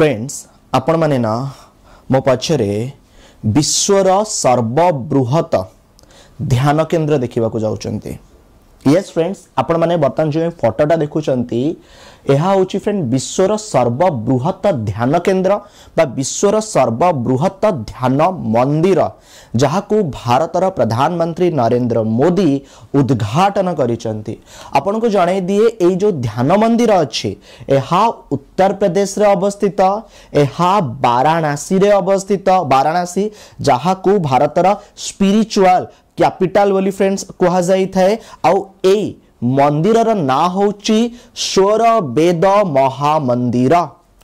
friends ଆପଣମାନେ ନା ମୋ ପଛରେ ବିଶ୍ୱର ସର୍ବବୃହତ ଧ୍ୟାନ କେନ୍ଦ୍ର ଦେଖିବାକୁ ଯାଉଛନ୍ତି यस फ्रेंड्स आपण मैंने बर्तमान जो फटोटा देखुं यह हूँ फ्रेंड विश्वर सर्वबृहत ध्यान केन्द्र विश्वर सर्वबृहत ध्यान मंदिर जहाँ भारत प्रधानमंत्री नरेंद्र मोदी उद्घाटन करपण को जन दिए जो ध्यान मंदिर अच्छे यहाँ उत्तर प्रदेश में अवस्थित यह वाराणसी अवस्थित वाराणसी जहाँ को भारत स्पिरिचुआल कैपिटल बोली फ्रेंड्स कहुए आउ ए मंदिर ना हूँ स्वर बेद महामंदिर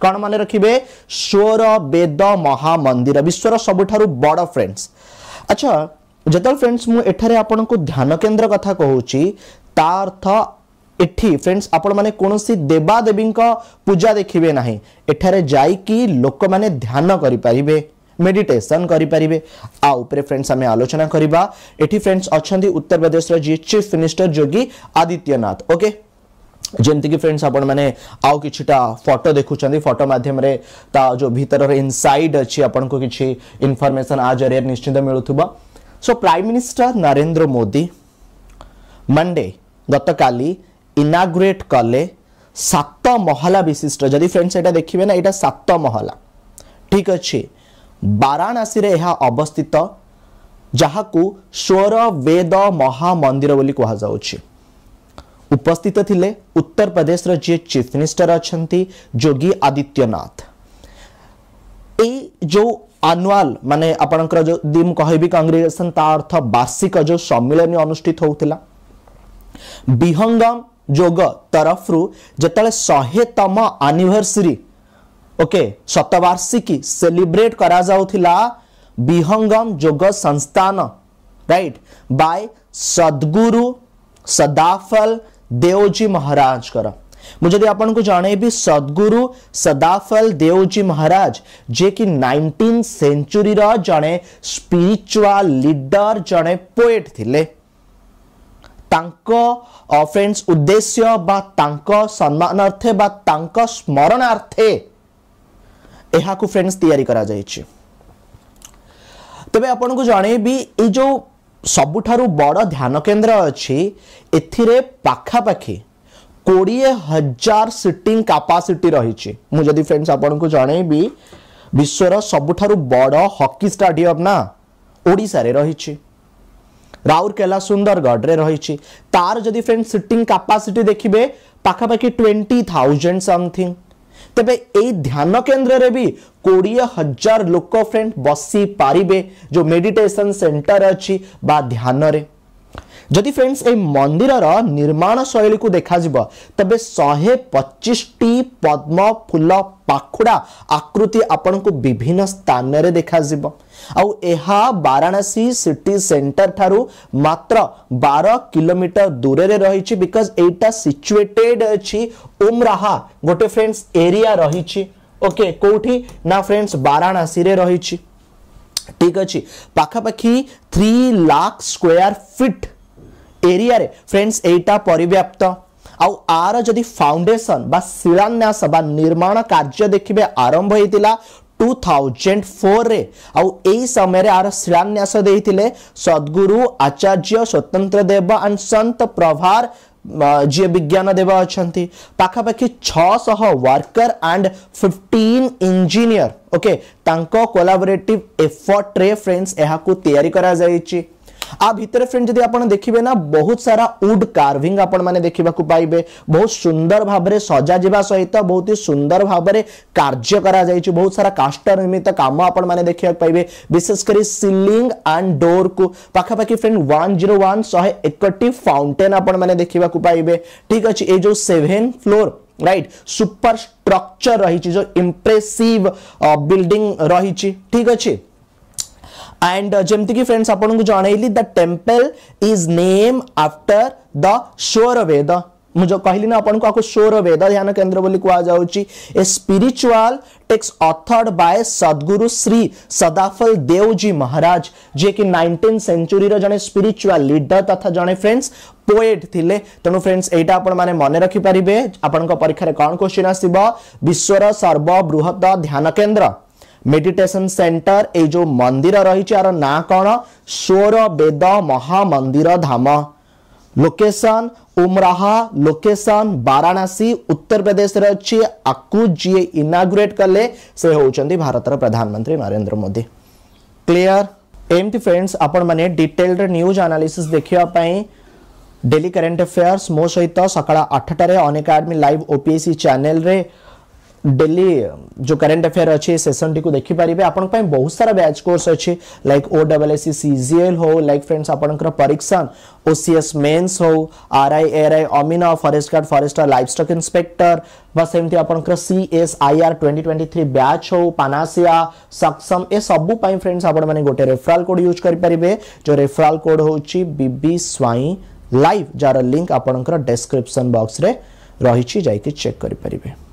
कौन मन रखिए स्वर बेद महामंदिर विश्वर सबुठ बड़ फ्रेंड्स अच्छा जो फ्रेंड्स मुझे आपन को ध्यान केन्द्र कथा कहर्थ इटि फ्रेंड्स माने कौन सी देवादेवी पूजा देखिए ना यठार जाकि लोक मैंने ध्यान करें मेडिटेसन करें आउे फ्रेंड्स आम आलोचना करवा ये फ्रेंड्स अच्छा उत्तर प्रदेश जी chief minister Yogi Adityanath okay जमीक फ्रेंड्स आपण मैंने कि फटो देखुं फटो मध्यम जो भर इनसाइड अच्छी आपन किसी इनफर्मेसन आ जरिए निश्चिंत मिलू सो prime minister Narendra Modi Monday गत काली इनाग्रेट कले सात महला विशिष्ट जदि फ्रेंड्स यहाँ देखिए ना यहाँ सात महला ठीक अच्छे ବାରାଣାସୀରେ ଏହା ଅବସ୍ଥିତ ଯାହାକୁ ସ୍ୱର ବେଦ ମହାମନ୍ଦିର ବୋଲି କୁହାଯାଉଛି ଉପସ୍ଥିତ ଥିଲେ ଉତ୍ତରପ୍ରଦେଶର ଯିଏ ଚିଫ୍ ମିନିଷ୍ଟର ଅଛନ୍ତି ଯୋଗୀ ଆଦିତ୍ୟନାଥ ଏଇ ଯେଉଁ ଆନୁଆଲ ମାନେ ଆପଣଙ୍କର ଯେଉଁ ଦି ମୁଁ କହିବି କଂଗ୍ରେସନ ତା ଅର୍ଥ ବାର୍ଷିକ ଯେଉଁ ସମ୍ମିଳନୀ ଅନୁଷ୍ଠିତ ହେଉଥିଲା ବିହଙ୍ଗମ ଯୋଗ ତରଫରୁ ଯେତେବେଳେ ଶହେତମ ଆନିଭର୍ସରୀ ओके शतवार्षिकी सेलिब्रेट करा जाउथिला विहंगम योग संस्थान राइट बाय सद्गुरु सदाफल देवजी महाराज कर मु जदि तो आपन को जाने भी सद्गुरु सदाफल देवजी महाराज जे कि 19 सेंचुरी रा जने स्पिरिचुअल लीडर जने पोएट थिले फ्रेंड्स उद्देश्य सम्मानार्थे स्मरणार्थे ଏହାକୁ ଫ୍ରେଣ୍ଡସ୍ ତିଆରି କରାଯାଇଛି ତେବେ ଆପଣଙ୍କୁ ଜଣେଇବି ଏଇ ଯେଉଁ ସବୁଠାରୁ ବଡ଼ ଧ୍ୟାନ କେନ୍ଦ୍ର ଅଛି ଏଥିରେ ପାଖାପାଖି କୋଡ଼ିଏ ହଜାର ସିଟିଂ କାପାସିଟି ରହିଛି ମୁଁ ଯଦି ଫ୍ରେଣ୍ଡସ୍ ଆପଣଙ୍କୁ ଜଣେଇବି ବିଶ୍ୱର ସବୁଠାରୁ ବଡ଼ ହକି ଷ୍ଟାଡିୟମ୍ ନା ଓଡ଼ିଶାରେ ରହିଛି ରାଉରକେଲା ସୁନ୍ଦରଗଡ଼ରେ ରହିଛି ତାର ଯଦି ଫ୍ରେଣ୍ଡ ସିଟିଂ କାପାସିଟି ଦେଖିବେ ପାଖାପାଖି ଟ୍ୱେଣ୍ଟି ଥାଉଜେଣ୍ଡ ସମଥିଙ୍ଗ यही ध्यान केन्द्र में भी कोड़े हजार लोक फ्रेंड बसी पारे जो मेडिटेशन सेंटर अच्छी ध्यान ଯଦି ଫ୍ରେଣ୍ଡସ୍ ଏହି ମନ୍ଦିରର ନିର୍ମାଣ ଶୈଳୀକୁ ଦେଖାଯିବ ତେବେ ଶହେ ପଚିଶଟି ପଦ୍ମ ଫୁଲ ପାଖୁଡ଼ା ଆକୃତି ଆପଣଙ୍କୁ ବିଭିନ୍ନ ସ୍ଥାନରେ ଦେଖାଯିବ ଆଉ ଏହା ବାରାଣାସୀ ସିଟି ସେଣ୍ଟର ଠାରୁ ମାତ୍ର ବାର କିଲୋମିଟର ଦୂରରେ ରହିଛି ବିକଜ ଏଇଟା ସିଚୁଏଟେଡ୍ ଅଛି ଉମରାହା ଗୋଟେ ଫ୍ରେଣ୍ଡସ୍ ଏରିଆ ରହିଛି ଓକେ କୋଉଠି ନା ଫ୍ରେଣ୍ଡସ୍ ବାରାଣାସୀରେ ରହିଛି ଠିକ୍ ଅଛି ପାଖାପାଖି three lakh square feet area रे फ्रेंड्स एटा परिव्याप्त आउ आर जदि फाउंडेशन बा शिलान्यास बा निर्माण कार्य देखिबे आरंभ हेतिला 2004 रे आउ एई समय रे आर शिलान्यास देथिले सद्गुरु आचार्य स्वतंत्र देव एंड संत प्रभार जे विज्ञान देव अछंती पाखा पाखी 600 वर्कर एंड 15 इंजीनियर ओके तांको कोलैबोरेटिव एफर्ट रे फ्रेंड्स एहाकू तयारी करा जाईची आ भितर फ्रेंड जदि आप देखिए ना बहुत सारा उड कार्विंग आपण मैंने देखा पाइबे बहुत सुंदर भाव में सजा जावा सहित बहुत ही सुंदर भाव में कार्य करा बहुत सारा काष्ट निर्मित कम आपण मैंने देखा पाइबे विशेषकर सिलिंग एंड डोर को पाखापाखि फ्रेंड वन जीरो वन शहे एकटी फाउंटेन आपण मैंने देखा पाइबे ठीक अच्छे ये जो seven floor right super structure रही जो इंप्रेसिव बिल्डिंग रही ठीक अच्छे एंड जमती फ्रेंड्स आपको जनइली the temple is name after the Swar Ved मुझे कहली ना आपको आपको शोर वेद ध्यान केन्द्र बोली कह spiritual texts authored by Sadguru Shri Sadafal Devji Maharaj जे कि नाइंटीन सेंचुरी जन स्पिरिचुअल लीडर तथा जन फ्रेंड्स पोएट थे तेणु फ्रेंड्स यहाँ आप मन रखिपारे आपण परीक्षा कौन क्वेश्चन आसव विश्वर सर्वबृहत ध्यान केन्द्र मेडिटेशन सेंटर ए जो मंदिर रही ना कौन स्वर बेद महामंदिर धाम लोकेशन उमराहा लोकेशन वाराणसी उत्तर प्रदेश अच्छे आपको जी इनागुरेट कले से होउचंदी भारत प्रधानमंत्री नरेंद्र मोदी क्लीयर एमती फ्रेंड्स आपण डिटेल रे न्यूज एनालिसिस देखिया डेली करंट अफेयर्स मो सहित सकाळ 8 अनेक आदमी लाइव ओपीएससी चॅनल डेली जो करेंट अफेयर अच्छे सेसन टी देखिपर आप बहुत सारा बैच कोर्स अच्छे like O double S C G L हो लाइक फ्रेंड्स आपंकर परीक्षण ओ सी एस मेन्स हो आर आई एर आई अमिना forest guard forest livestock inspector सेमती आप C S I R twenty twenty three batch हो पानासीआ सक्सम ए सब फ्रेंड्स आपने गोटे रेफराल कोड यूज करेंगे जो रेफराल कोड हूँ बी स्वई लाइव जार लिंक आपंकर डेस्क्रिपन बक्स रही चेक करें